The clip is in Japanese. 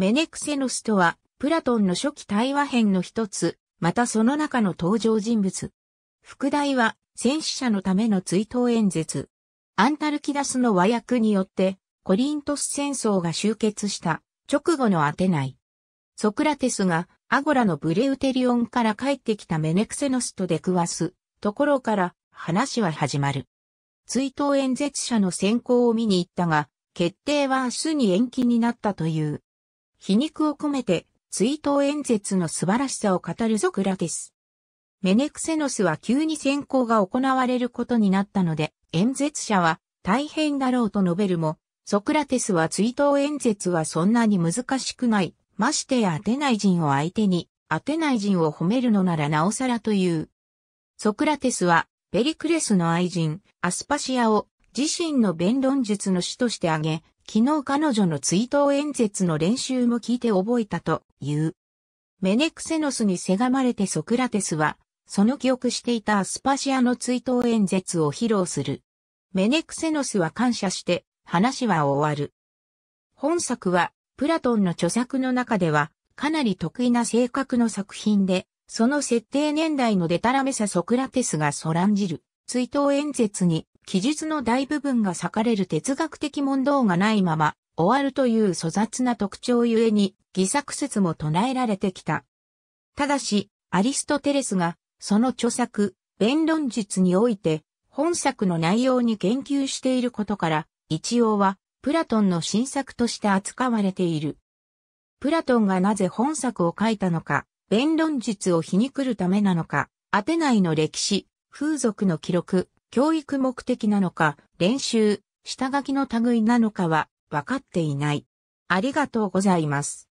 メネクセノスとは、プラトンの初期対話編の一つ、またその中の登場人物。副題は、戦死者のための追悼演説。アンタルキダスの和訳によって、コリントス戦争が終結した直後のアテナイ。ソクラテスがアゴラのブレウテリオンから帰ってきたメネクセノスと出くわすところから話は始まる。追悼演説者の選考を見に行ったが、決定は明日に延期になったという。皮肉を込めて、追悼演説の素晴らしさを語るソクラテス。メネクセノスは急に選考が行われることになったので、演説者は大変だろうと述べるも、ソクラテスは追悼演説はそんなに難しくない。ましてやアテナイ人を相手に、アテナイ人を褒めるのならなおさらという。ソクラテスは、ペリクレスの愛人、アスパシアを自身の弁論術の主として挙げ、昨日彼女の追悼演説の練習も聞いて覚えたという。メネクセノスにせがまれてソクラテスは、その記憶していたアスパシアの追悼演説を披露する。メネクセノスは感謝して、話は終わる。本作は、プラトンの著作の中では、かなり得意な性格の作品で、その設定年代のデタラメさソクラテスがそらんじる、追悼演説に記述の大部分が裂かれる哲学的問答がないまま終わるという粗雑な特徴ゆえに偽作説も唱えられてきた。ただし、アリストテレスがその著作、弁論術において本作の内容に言及していることから、一応はプラトンの新作として扱われている。プラトンがなぜ本作を書いたのか、弁論術を皮肉るためなのか、アテナイの歴史、風俗の記録、教育目的なのか、練習、下書きの類なのかは、分かっていない。ありがとうございます。